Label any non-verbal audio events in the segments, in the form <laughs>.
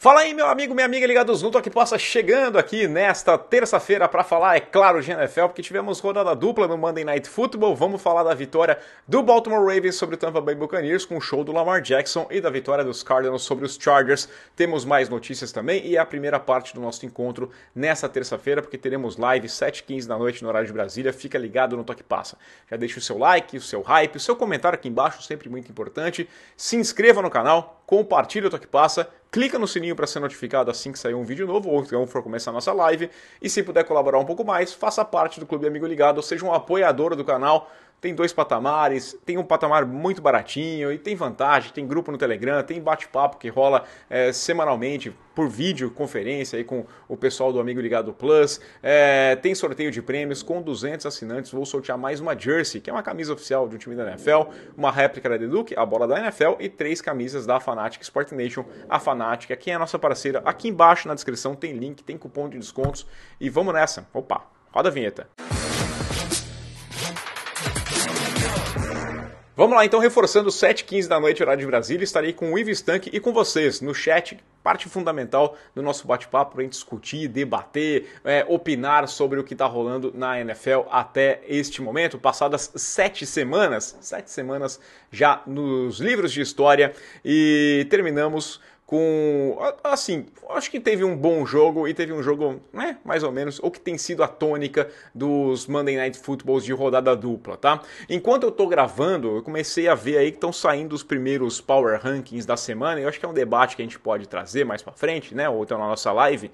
Fala aí, meu amigo, minha amiga ligados no Toque Possa, chegando aqui nesta terça-feira para falar, é claro, de NFL, porque tivemos rodada dupla no Monday Night Football. Vamos falar da vitória do Baltimore Ravens sobre o Tampa Bay Buccaneers com o show do Lamar Jackson e da vitória dos Cardinals sobre os Chargers. Temos mais notícias também e é a primeira parte do nosso encontro nessa terça-feira, porque teremos live 7h15 da noite no horário de Brasília. Fica ligado no Toque Passa. Já deixa o seu like, o seu hype, o seu comentário aqui embaixo, sempre muito importante. Se inscreva no canal, compartilhe o Toque Passa clica no sininho para ser notificado assim que sair um vídeo novo ou então for começar a nossa live. E se puder colaborar um pouco mais, faça parte do Clube Amigo Ligado, ou seja um apoiador do canal tem dois patamares, tem um patamar muito baratinho e tem vantagem, tem grupo no Telegram, tem bate-papo que rola é, semanalmente por vídeo, conferência aí com o pessoal do Amigo Ligado Plus, é, tem sorteio de prêmios com 200 assinantes, vou sortear mais uma jersey, que é uma camisa oficial de um time da NFL, uma réplica da Duke, a bola da NFL e três camisas da Fanatic Sport Nation, a Fanatic, quem é a nossa parceira, aqui embaixo na descrição tem link, tem cupom de descontos e vamos nessa, opa, roda a vinheta. Música Vamos lá, então, reforçando 7h15 da noite, horário de Brasília, estarei com o Ives Tanque e com vocês no chat, parte fundamental do nosso bate-papo para a gente discutir, debater, é, opinar sobre o que está rolando na NFL até este momento. Passadas sete semanas, sete semanas já nos livros de história e terminamos com. Assim, acho que teve um bom jogo e teve um jogo, né, mais ou menos, o que tem sido a tônica dos Monday Night Footballs de rodada dupla, tá? Enquanto eu tô gravando, eu comecei a ver aí que estão saindo os primeiros Power Rankings da semana, eu acho que é um debate que a gente pode trazer mais pra frente, né, ou então na nossa live.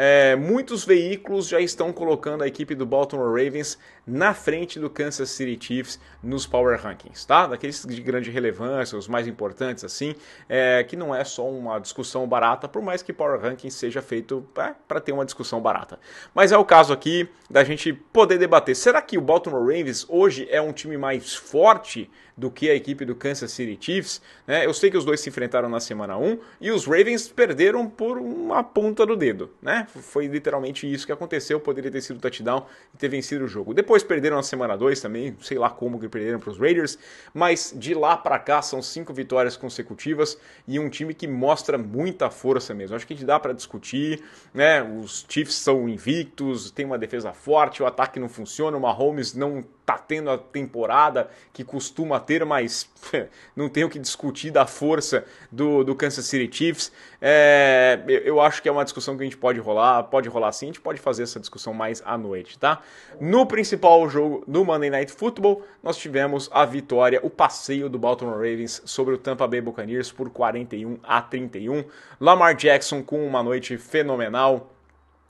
É, muitos veículos já estão colocando a equipe do Baltimore Ravens na frente do Kansas City Chiefs nos Power Rankings, tá? Daqueles de grande relevância, os mais importantes, assim, é, que não é só uma discussão barata, por mais que Power Ranking seja feito para ter uma discussão barata. Mas é o caso aqui da gente poder debater. Será que o Baltimore Ravens hoje é um time mais forte do que a equipe do Kansas City Chiefs? Né? Eu sei que os dois se enfrentaram na semana 1 e os Ravens perderam por uma ponta do dedo, né? Foi literalmente isso que aconteceu. Poderia ter sido touchdown e ter vencido o jogo. Depois perderam na semana 2 também, sei lá como que perderam para os Raiders, mas de lá para cá são cinco vitórias consecutivas e um time que mostra muita força mesmo. Acho que dá para discutir, né? Os Chiefs são invictos, tem uma defesa forte, o ataque não funciona, o Mahomes não tá tendo a temporada que costuma ter, mas <laughs> não tenho que discutir da força do, do Kansas City Chiefs. É, eu acho que é uma discussão que a gente pode rolar, pode rolar sim, a gente pode fazer essa discussão mais à noite, tá? No principal jogo do Monday Night Football, nós tivemos a vitória, o passeio do Baltimore Ravens sobre o Tampa Bay Buccaneers por 41 a 31. Lamar Jackson com uma noite fenomenal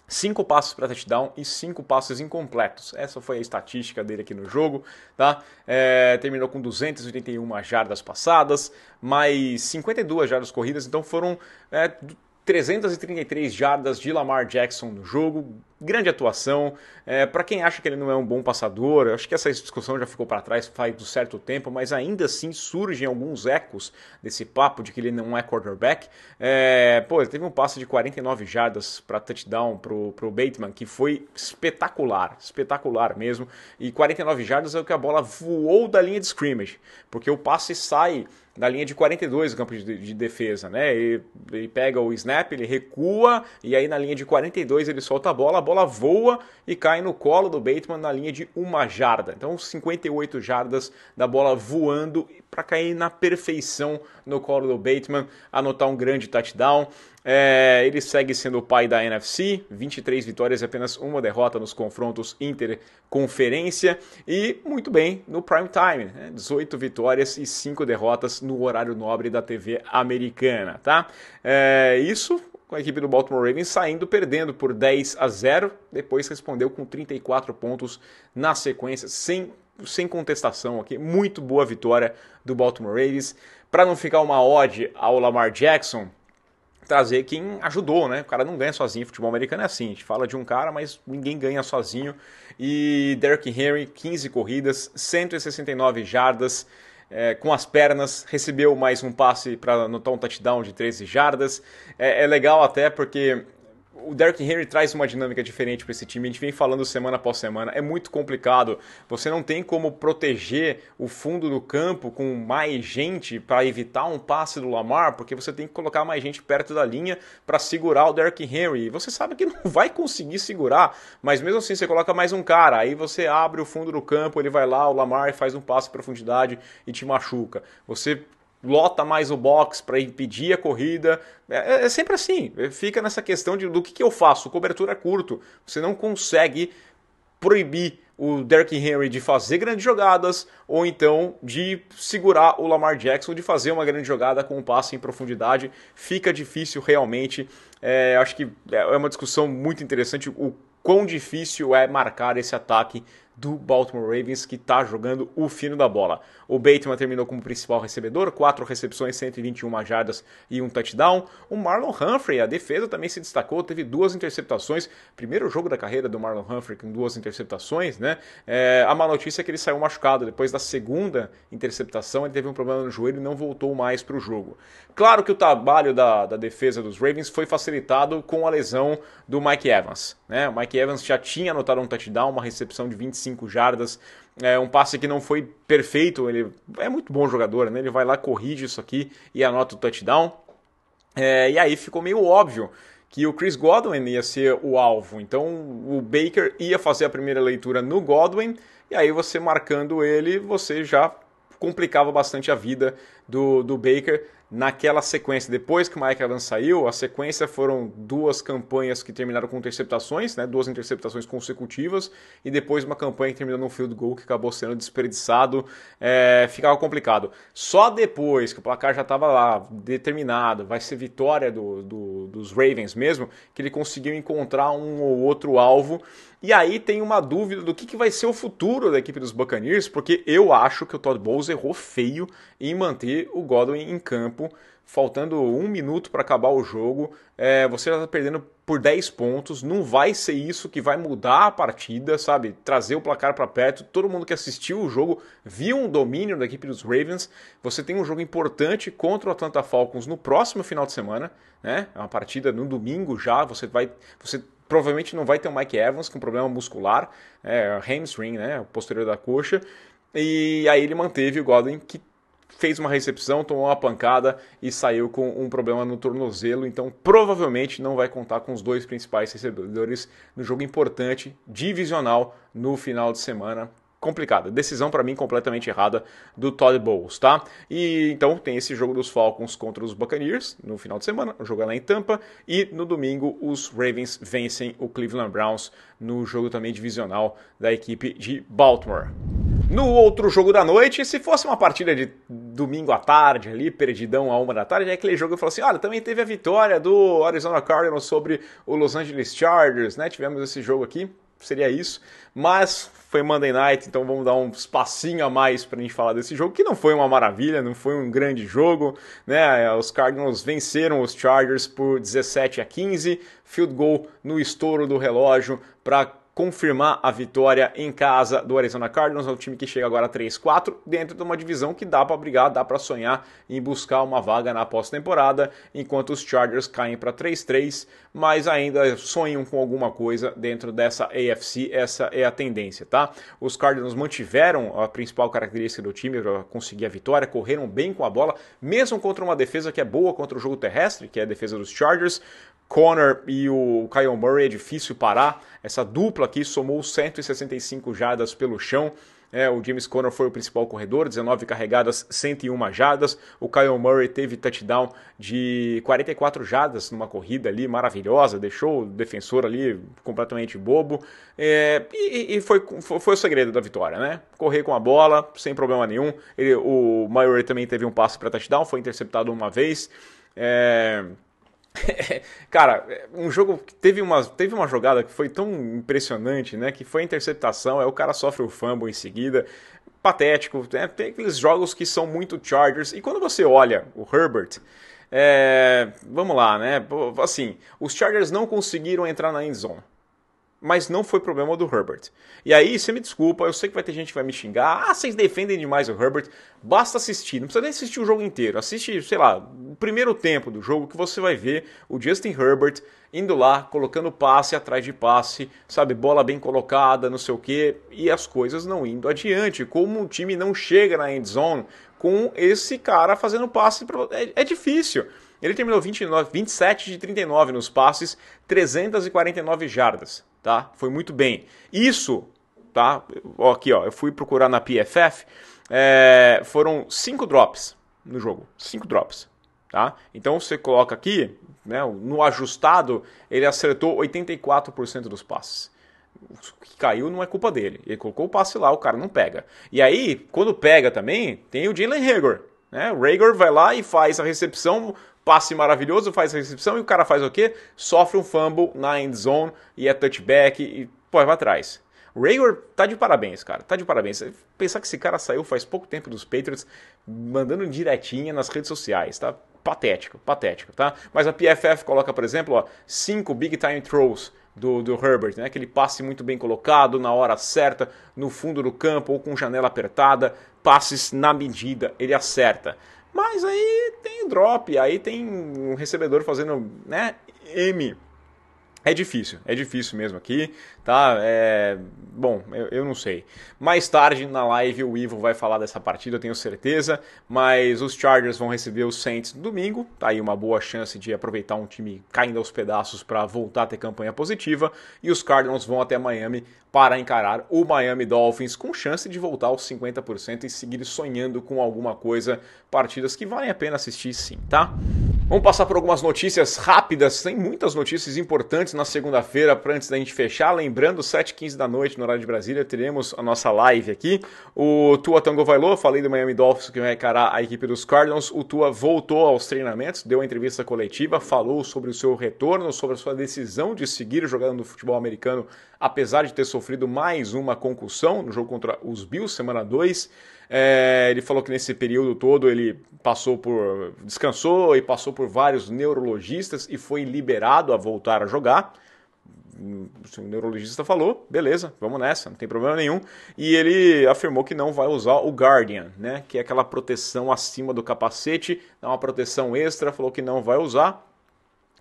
cinco passos para touchdown e cinco passos incompletos. Essa foi a estatística dele aqui no jogo, tá? É, terminou com 281 jardas passadas, mais 52 jardas corridas, então foram é, 333 jardas de Lamar Jackson no jogo, grande atuação. É, para quem acha que ele não é um bom passador, acho que essa discussão já ficou para trás faz um certo tempo, mas ainda assim surgem alguns ecos desse papo de que ele não é quarterback. É, pô, ele teve um passe de 49 jardas para touchdown pro, pro Bateman, que foi espetacular, espetacular mesmo. E 49 jardas é o que a bola voou da linha de scrimmage, porque o passe sai na linha de 42 do campo de, de defesa, né? Ele, ele, pega o snap, ele recua e aí na linha de 42 ele solta a bola, a bola voa e cai no colo do Bateman na linha de uma jarda. Então 58 jardas da bola voando para cair na perfeição no colo do Bateman, anotar um grande touchdown. É, ele segue sendo o pai da NFC, 23 vitórias e apenas uma derrota nos confrontos interconferência e muito bem no prime time, né? 18 vitórias e 5 derrotas no horário nobre da TV americana, tá? É, isso com a equipe do Baltimore Ravens saindo perdendo por 10 a 0, depois respondeu com 34 pontos na sequência, sem sem contestação aqui, muito boa vitória do Baltimore Ravens. Para não ficar uma ode ao Lamar Jackson, trazer quem ajudou, né? O cara não ganha sozinho, futebol americano é assim, a gente fala de um cara, mas ninguém ganha sozinho. E Derrick Henry, 15 corridas, 169 jardas é, com as pernas, recebeu mais um passe para anotar um touchdown de 13 jardas. É, é legal até porque o Derrick Henry traz uma dinâmica diferente para esse time. A gente vem falando semana após semana. É muito complicado. Você não tem como proteger o fundo do campo com mais gente para evitar um passe do Lamar, porque você tem que colocar mais gente perto da linha para segurar o Derrick Henry. E você sabe que não <laughs> vai conseguir segurar, mas mesmo assim você coloca mais um cara. Aí você abre o fundo do campo, ele vai lá, o Lamar faz um passe em profundidade e te machuca. Você lota mais o box para impedir a corrida. É, é, é sempre assim, é, fica nessa questão de, do que, que eu faço. Cobertura é curto, você não consegue proibir o Derrick Henry de fazer grandes jogadas ou então de segurar o Lamar Jackson de fazer uma grande jogada com um passe em profundidade fica difícil realmente é, acho que é uma discussão muito interessante o quão difícil é marcar esse ataque do Baltimore Ravens, que está jogando o fino da bola. O Bateman terminou como principal recebedor, quatro recepções, 121 jardas e um touchdown. O Marlon Humphrey, a defesa também se destacou, teve duas interceptações. Primeiro jogo da carreira do Marlon Humphrey com duas interceptações, né? É, a má notícia é que ele saiu machucado. Depois da segunda interceptação, ele teve um problema no joelho e não voltou mais para o jogo. Claro que o trabalho da, da defesa dos Ravens foi facilitado com a lesão do Mike Evans. Né? O Mike Evans já tinha anotado um touchdown, uma recepção de 25 25 jardas. É um passe que não foi perfeito, ele é muito bom jogador, né? Ele vai lá, corrige isso aqui e anota o touchdown. É, e aí ficou meio óbvio que o Chris Godwin ia ser o alvo. Então o Baker ia fazer a primeira leitura no Godwin, e aí você marcando ele, você já complicava bastante a vida do, do Baker naquela sequência. Depois que o Mike Evans saiu, a sequência foram duas campanhas que terminaram com interceptações, né? duas interceptações consecutivas, e depois uma campanha que terminou no field goal que acabou sendo desperdiçado. É, ficava complicado. Só depois que o placar já estava lá, determinado, vai ser vitória do, do, dos Ravens mesmo, que ele conseguiu encontrar um ou outro alvo e aí tem uma dúvida do que, que vai ser o futuro da equipe dos Buccaneers, porque eu acho que o Todd Bowles errou feio em manter o Godwin em campo, faltando um minuto para acabar o jogo. É, você já está perdendo por 10 pontos. Não vai ser isso que vai mudar a partida, sabe? Trazer o placar para perto. Todo mundo que assistiu o jogo viu um domínio da equipe dos Ravens. Você tem um jogo importante contra o Atlanta Falcons no próximo final de semana, né? É uma partida no domingo já. Você vai, você provavelmente não vai ter o Mike Evans com problema muscular, é, hamstring, né, o posterior da coxa, e aí ele manteve o Godwin que fez uma recepção, tomou uma pancada e saiu com um problema no tornozelo, então provavelmente não vai contar com os dois principais recebedores no jogo importante divisional no final de semana complicada. Decisão para mim completamente errada do Todd Bowles, tá? E então tem esse jogo dos Falcons contra os Buccaneers no final de semana, o jogo é lá em Tampa, e no domingo os Ravens vencem o Cleveland Browns no jogo também divisional da equipe de Baltimore. No outro jogo da noite, se fosse uma partida de domingo à tarde, ali, perdidão a uma da tarde, é aquele jogo que eu falo assim: olha, também teve a vitória do Arizona Cardinals sobre o Los Angeles Chargers, né? Tivemos esse jogo aqui seria isso. Mas foi Monday Night, então vamos dar um espacinho a mais para a gente falar desse jogo, que não foi uma maravilha, não foi um grande jogo, né? Os Cardinals venceram os Chargers por 17 a 15, field goal no estouro do relógio para confirmar a vitória em casa do Arizona Cardinals, é um time que chega agora 3-4 dentro de uma divisão que dá para brigar, dá para sonhar em buscar uma vaga na pós-temporada, enquanto os Chargers caem para 3-3, mas ainda sonham com alguma coisa dentro dessa AFC, essa é a tendência, tá? Os Cardinals mantiveram a principal característica do time para conseguir a vitória, correram bem com a bola, mesmo contra uma defesa que é boa contra o jogo terrestre, que é a defesa dos Chargers, Connor e o Kyle Murray é difícil parar. Essa dupla aqui somou 165 jardas pelo chão. É, o James Conner foi o principal corredor, 19 carregadas, 101 jadas. O Kyle Murray teve touchdown de 44 jadas numa corrida ali maravilhosa, deixou o defensor ali completamente bobo. É, e, e foi, foi, o segredo da vitória, né? Correr com a bola, sem problema nenhum. Ele, o Murray também teve um passe para touchdown, foi interceptado uma vez. É, <laughs> cara, é, um jogo que teve uma, teve uma jogada que foi tão impressionante, né? Que foi a interceptação, é o cara sofre o fumble em seguida. Patético, né? tem aqueles jogos que são muito Chargers. E quando você olha o Herbert, é, vamos lá, né? Assim, os Chargers não conseguiram entrar na end zone mas não foi problema do Herbert. E aí, você me desculpa, eu sei que vai ter gente que vai me xingar. Ah, vocês defendem demais o Herbert. Basta assistir, não precisa nem assistir o jogo inteiro. Assiste, sei lá, o primeiro tempo do jogo que você vai ver o Justin Herbert indo lá, colocando passe atrás de passe, sabe, bola bem colocada, não sei o quê, e as coisas não indo adiante. Como o time não chega na end zone com esse cara fazendo passe, é, é difícil. Ele terminou 29, 27 de 39 nos passes, 349 jardas tá? Foi muito bem. Isso, tá? Aqui, ó, eu fui procurar na PFF, é, foram cinco drops no jogo, cinco drops, tá? Então você coloca aqui, né, no ajustado, ele acertou 84% dos passes. O que caiu não é culpa dele. Ele colocou o passe lá, o cara não pega. E aí, quando pega também, tem o Jalen Hager, né? O Rager vai lá e faz a recepção, passe maravilhoso, faz a recepção e o cara faz o quê? Sofre um fumble na end zone e é touchback e pô, vai atrás. O Rager tá de parabéns, cara. Tá de parabéns. Pensar que esse cara saiu faz pouco tempo dos Patriots, mandando diretinha nas redes sociais, tá? Patético, patético, tá? Mas a PFF coloca, por exemplo, ó, cinco big time throws do, do, Herbert, né? Aquele passe muito bem colocado, na hora certa, no fundo do campo ou com janela apertada passes na medida, ele acerta. Mas aí tem drop, aí tem um recebedor fazendo, né, M é difícil, é difícil mesmo aqui, tá? É... Bom, eu, eu, não sei. Mais tarde na live o Ivo vai falar dessa partida, eu tenho certeza, mas os Chargers vão receber os Saints no domingo, tá aí uma boa chance de aproveitar um time caindo aos pedaços para voltar a ter campanha positiva, e os Cardinals vão até Miami para encarar o Miami Dolphins com chance de voltar aos 50% e seguir sonhando com alguma coisa, partidas que valem a pena assistir sim, tá? Vamos passar por algumas notícias rápidas. Tem muitas notícias importantes na segunda-feira para antes da gente fechar. Lembrando, 7h15 da noite, no horário de Brasília, teremos a nossa live aqui. O Tua Tango Vailô, falei do Miami Dolphins que vai encarar a equipe dos Cardinals. O Tua voltou aos treinamentos, deu uma entrevista coletiva, falou sobre o seu retorno, sobre a sua decisão de seguir jogando no futebol americano, apesar de ter sofrido mais uma concussão no jogo contra os Bills, semana 2. É, ele falou que nesse período todo ele passou por. descansou e passou por vários neurologistas e foi liberado a voltar a jogar. O neurologista falou, beleza, vamos nessa, não tem problema nenhum. E ele afirmou que não vai usar o Guardian, né? Que é aquela proteção acima do capacete, dá uma proteção extra, falou que não vai usar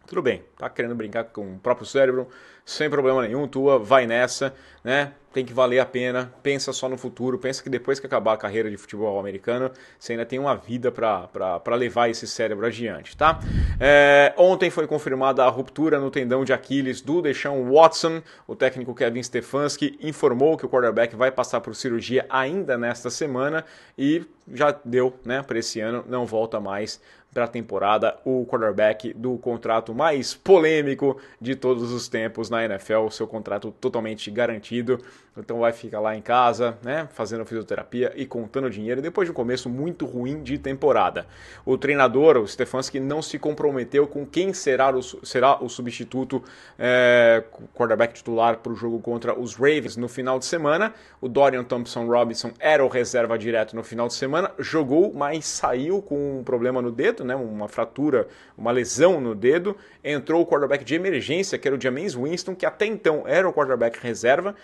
tudo bem, tá querendo brincar com o próprio cérebro, sem problema nenhum, tua, vai nessa, né? Tem que valer a pena, pensa só no futuro, pensa que depois que acabar a carreira de futebol americano, você ainda tem uma vida para levar esse cérebro adiante, tá? É, ontem foi confirmada a ruptura no tendão de Aquiles do Deshaun Watson, o técnico Kevin Stefanski informou que o quarterback vai passar por cirurgia ainda nesta semana e já deu, né, para esse ano, não volta mais para a temporada, o quarterback do contrato mais polêmico de todos os tempos na NFL, seu contrato totalmente garantido. Então vai ficar lá em casa, né, fazendo fisioterapia e contando dinheiro depois de um começo muito ruim de temporada. O treinador, o Stefanski, não se comprometeu com quem será o, será o substituto é, quarterback titular para o jogo contra os Ravens no final de semana. O Dorian Thompson Robinson era o reserva direto no final de semana, jogou, mas saiu com um problema no dedo, né, uma fratura, uma lesão no dedo. Entrou o quarterback de emergência, que era o James Winston, que até então era o quarterback reserva.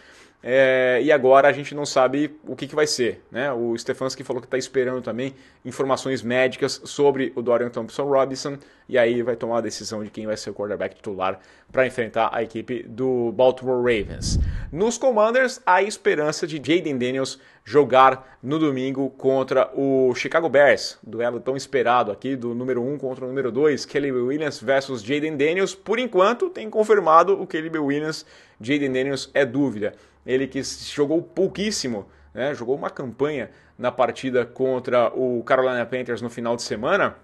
É, e agora a gente não sabe o que, que vai ser. Né? O Stefanski falou que está esperando também informações médicas sobre o Dorian Thompson Robinson, e aí vai tomar a decisão de quem vai ser o quarterback titular para enfrentar a equipe do Baltimore Ravens. Nos Commanders, há esperança de Jaden Daniels jogar no domingo contra o Chicago Bears, duelo tão esperado aqui do número 1 um contra o número 2, Kelly Williams versus Jaden Daniels. Por enquanto, tem confirmado o Kelly Williams, Jaden Daniels é dúvida ele que jogou pouquíssimo, né, jogou uma campanha na partida contra o Carolina Panthers no final de semana.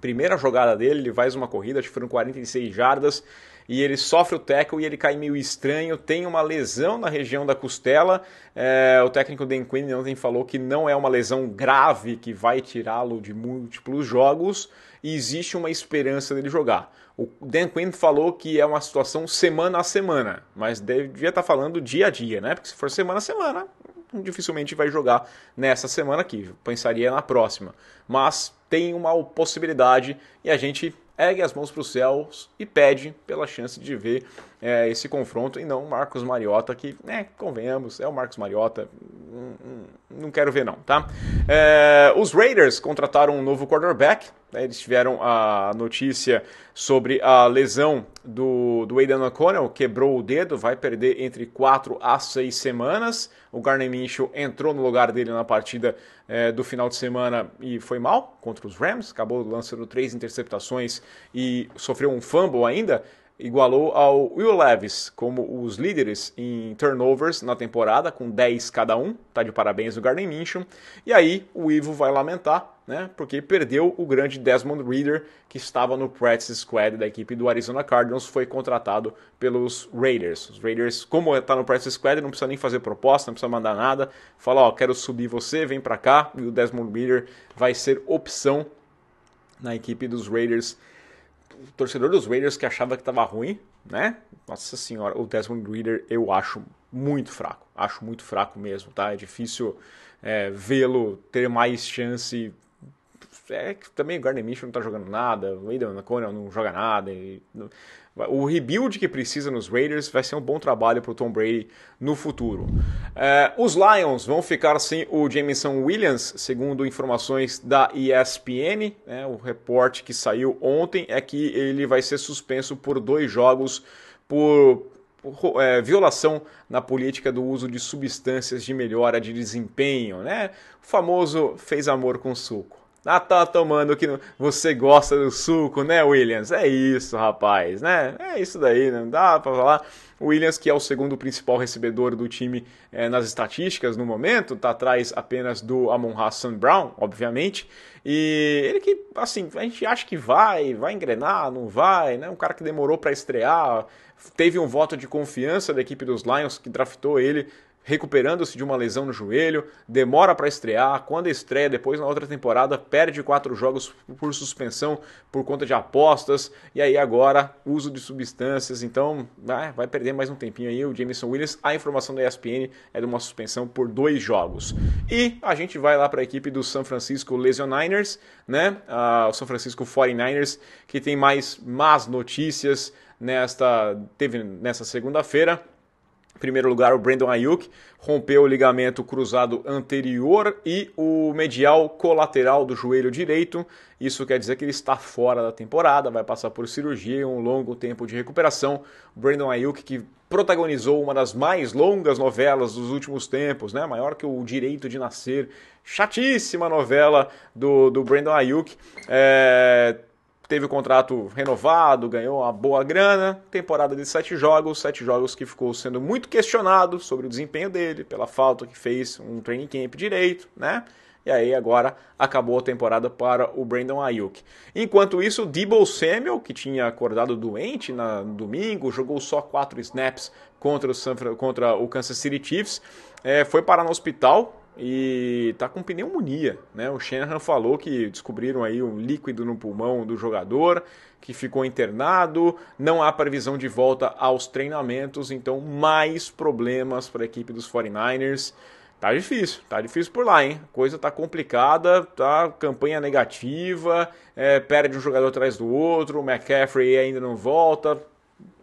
Primeira jogada dele, ele faz uma corrida, acho que foram 46 jardas, e ele sofre o tackle e ele cai meio estranho, tem uma lesão na região da costela. É, o técnico Dan Quinn ontem falou que não é uma lesão grave que vai tirá-lo de múltiplos jogos, e existe uma esperança dele jogar. O Dan Quinn falou que é uma situação semana a semana, mas devia estar tá falando dia a dia, né? Porque se for semana a semana, dificilmente vai jogar nessa semana aqui, pensaria na próxima. Mas tem uma possibilidade e a gente ergue as mãos para os céus e pede pela chance de ver é, esse confronto e não o Marcos Mariota, que, né, convenhamos, é o Marcos Mariota, hum, hum, não, quero ver não, tá? É, os Raiders contrataram um novo quarterback, né, eles tiveram a notícia sobre a lesão do, do Aidan O'Connell, quebrou o dedo, vai perder entre 4 a 6 semanas. O Garner Mitchell entrou no lugar dele na partida é, do final de semana e foi mal contra os Rams, acabou lançando três interceptações e sofreu um fumble ainda igualou ao Will Levis como os líderes em turnovers na temporada, com 10 cada um, tá de parabéns o Garden Minshew. E aí o Ivo vai lamentar, né, porque perdeu o grande Desmond Reader, que estava no practice squad da equipe do Arizona Cardinals, foi contratado pelos Raiders. Os Raiders, como está no practice squad, não precisa nem fazer proposta, não precisa mandar nada, fala, ó, quero subir você, vem para cá, e o Desmond Reader vai ser opção na equipe dos Raiders o torcedor dos Raiders que achava que estava ruim, né? Nossa senhora, o Desmond Reader eu acho muito fraco, acho muito fraco mesmo, tá? É difícil é, vê-lo ter mais chance. É que também o Gardner Mitchell não tá jogando nada, o Aidan McConnell não joga nada. E, o rebuild que precisa nos Raiders vai ser um bom trabalho para o Tom Brady no futuro. É, os Lions vão ficar sem o Jameson Williams, segundo informações da ESPN. Né, o reporte que saiu ontem é que ele vai ser suspenso por dois jogos por é, violação na política do uso de substâncias de melhora de desempenho, né? O famoso fez amor com suco. Ah, tá tomando que você gosta do suco, né, Williams? É isso, rapaz, né? É isso daí, né? não dá para falar. O Williams, que é o segundo principal recebedor do time é, nas estatísticas no momento, tá atrás apenas do Amon Hassan Brown, obviamente. E ele que, assim, a gente acha que vai, vai engrenar, não vai, né? Um cara que demorou para estrear, teve um voto de confiança da equipe dos Lions que draftou ele recuperando-se de uma lesão no joelho, demora para estrear, quando estreia depois na outra temporada perde quatro jogos por suspensão por conta de apostas e aí agora uso de substâncias, então vai, né, vai perder mais um tempinho aí o Jameson Williams. A informação da ESPN é de uma suspensão por dois jogos. E a gente vai lá para a equipe do San Francisco Lesioniners, né? Ah, o San Francisco 49ers que tem mais más notícias nesta teve nessa segunda-feira em primeiro lugar, o Brandon Ayuk rompeu o ligamento cruzado anterior e o medial colateral do joelho direito. Isso quer dizer que ele está fora da temporada, vai passar por cirurgia e um longo tempo de recuperação. Brandon Ayuk, que protagonizou uma das mais longas novelas dos últimos tempos, né? maior que o Direito de Nascer, chatíssima novela do, do Brandon Ayuk, é teve o contrato renovado, ganhou uma boa grana, temporada de sete jogos, sete jogos que ficou sendo muito questionado sobre o desempenho dele, pela falta que fez um training camp direito, né? E aí agora acabou a temporada para o Brandon Ayuk. Enquanto isso, Debo Samuel, que tinha acordado doente na, no domingo, jogou só quatro snaps contra o, contra o Kansas City Chiefs, é, foi parar no hospital e tá com pneumonia, né? O Shanahan falou que descobriram aí um líquido no pulmão do jogador, que ficou internado, não há previsão de volta aos treinamentos, então mais problemas para a equipe dos 49ers. Tá difícil, tá difícil por lá, hein? Coisa tá complicada, tá campanha negativa, é, perde um jogador atrás do outro, o McCaffrey ainda não volta,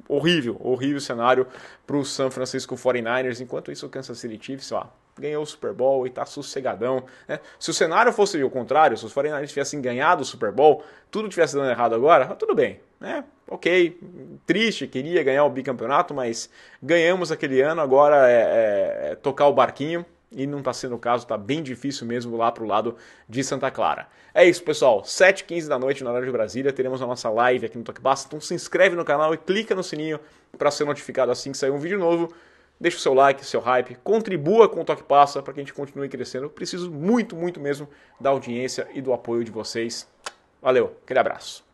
horrível, horrível cenário para o San Francisco 49ers. Enquanto isso, o Kansas City Chiefs, lá, ganhou o Super Bowl e tá sossegadão. Né? Se o cenário fosse o contrário, se os Foreigners tivessem ganhado o Super Bowl, tudo tivesse dando errado agora, tá tudo bem, né? Ok, triste, queria ganhar o bicampeonato, mas ganhamos aquele ano, agora é, é, é tocar o barquinho e não está sendo o caso, está bem difícil mesmo lá para o lado de Santa Clara. É isso, pessoal. 7h15 da noite na hora de Brasília, teremos a nossa live aqui no Toque Basta. Então se inscreve no canal e clica no sininho para ser notificado assim que sair um vídeo novo deixa o seu like, seu hype, contribua com o Toque Passa para que a gente continue crescendo. Eu preciso muito, muito mesmo da audiência e do apoio de vocês. Valeu, aquele abraço.